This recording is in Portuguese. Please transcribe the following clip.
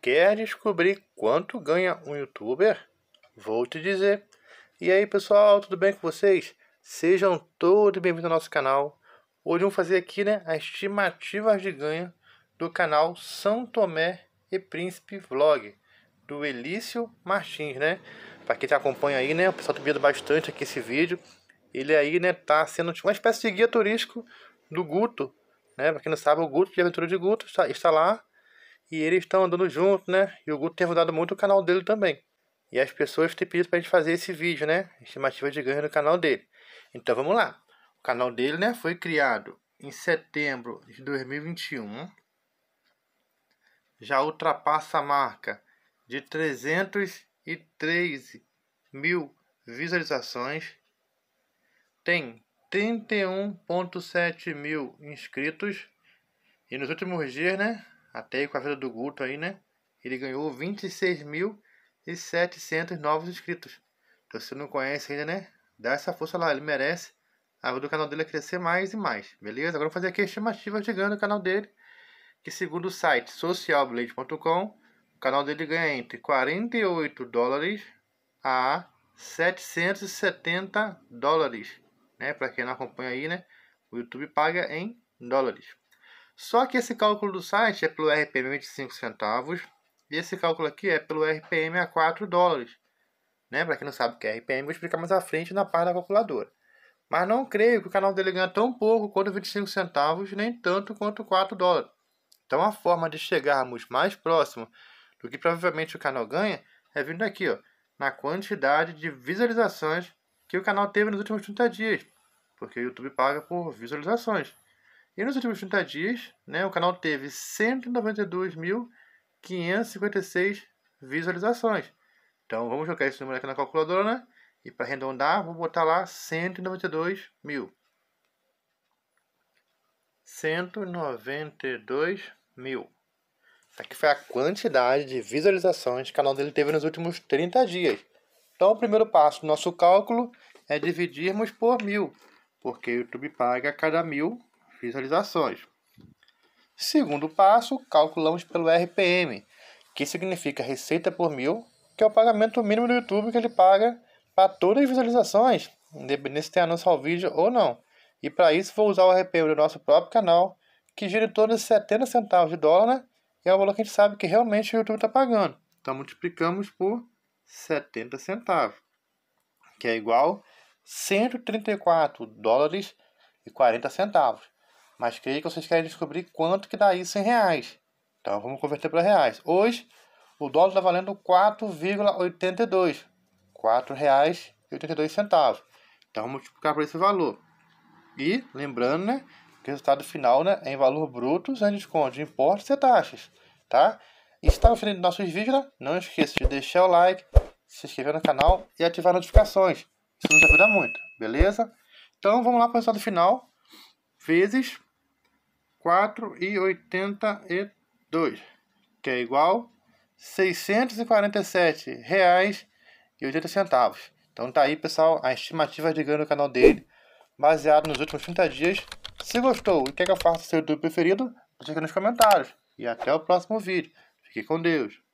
Quer descobrir quanto ganha um youtuber? Vou te dizer. E aí pessoal, tudo bem com vocês? Sejam todos bem-vindos ao nosso canal. Hoje vamos fazer aqui né, as estimativas de ganho do canal São Tomé e Príncipe Vlog, do Elício Martins, né? Para quem te acompanha aí, né? O pessoal tem tá pedido bastante aqui esse vídeo. Ele aí, né, tá sendo uma espécie de guia turístico do Guto, né? Para quem não sabe, o Guto, de aventura de Guto, está, está lá e eles estão andando junto, né? E o Guto tem rodado muito o canal dele também. E as pessoas têm pedido pra gente fazer esse vídeo, né? Estimativa de ganho no canal dele. Então vamos lá. O canal dele, né, foi criado em setembro de 2021. Já ultrapassa a marca de 313 mil visualizações. Tem 31.7 mil inscritos. E nos últimos dias, né, até com a vida do Guto aí, né? Ele ganhou 26.700 novos inscritos. Então, se você não conhece ainda, né? Dá essa força lá, ele merece. Ajuda o canal dele a crescer mais e mais, beleza? Agora vou fazer aqui a estimativa chegando no canal dele. Que segundo o site socialblade.com, o canal dele ganha entre 48 dólares a 770 dólares, né? Para quem não acompanha aí, né? O YouTube paga em dólares. Só que esse cálculo do site é pelo RPM 25 centavos. E esse cálculo aqui é pelo RPM a 4 dólares. Né? Para quem não sabe o que é RPM, vou explicar mais à frente na parte da calculadora. Mas não creio que o canal dele ganha tão pouco quanto 25 centavos, nem tanto quanto 4 dólares. Então a forma de chegarmos mais próximo do que provavelmente o canal ganha é vindo aqui, ó, na quantidade de visualizações que o canal teve nos últimos 30 dias, porque o YouTube paga por visualizações. E nos últimos 30 dias, né, o canal teve 192.556 visualizações. Então vamos jogar esse número aqui na calculadora, né? E para arredondar, vou botar lá 192 mil. 192 mil. Essa aqui foi a quantidade de visualizações que o canal dele teve nos últimos 30 dias. Então o primeiro passo do nosso cálculo é dividirmos por mil, porque o YouTube paga cada mil visualizações. Segundo passo, calculamos pelo RPM, que significa receita por mil, que é o pagamento mínimo do YouTube que ele paga para todas as visualizações, independente se tem anúncio ao vídeo ou não. E para isso vou usar o RPM do nosso próprio canal, que gira em torno de 70 centavos de dólar, né? E é o valor que a gente sabe que realmente o YouTube está pagando. Então multiplicamos por 70 centavos, que é igual 134 dólares e 40 centavos. Mas creio que vocês querem descobrir quanto que dá isso em reais. Então vamos converter para reais. Hoje o dólar está valendo 4,82. R$ 4,82. Então vamos multiplicar por esse valor. E lembrando, né, que o resultado final né, é em valor bruto, sem desconto de impostos e taxas, tá? E se está gostando nossos vídeos, né? não esqueça de deixar o like, se inscrever no canal e ativar notificações. Isso nos ajuda muito, beleza? Então vamos lá para o resultado final, vezes 4 e 82, que é igual R$ reais e 80 centavos. Então tá aí, pessoal, a estimativa de ganho do canal dele, baseado nos últimos 30 dias. Se gostou e quer é que eu faça seu YouTube preferido, deixa aqui nos comentários. E até o próximo vídeo. Fique com Deus.